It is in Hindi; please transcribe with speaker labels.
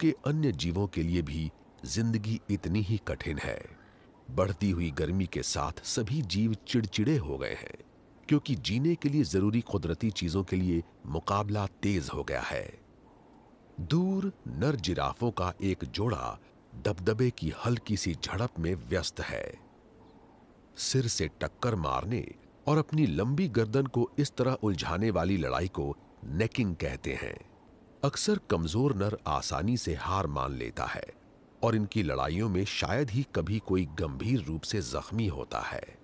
Speaker 1: के अन्य जीवों के लिए भी जिंदगी इतनी ही कठिन है बढ़ती हुई गर्मी के साथ सभी जीव चिड़चिड़े हो गए हैं क्योंकि जीने के लिए जरूरी कुदरती चीजों के लिए मुकाबला तेज हो गया है दूर नर जिराफों का एक जोड़ा दबदबे की हल्की सी झड़प में व्यस्त है सिर से टक्कर मारने और अपनी लंबी गर्दन को इस तरह उलझाने वाली लड़ाई को नेकिंग कहते हैं अक्सर कमजोर नर आसानी से हार मान लेता है और इनकी लड़ाइयों में शायद ही कभी कोई गंभीर रूप से जख्मी होता है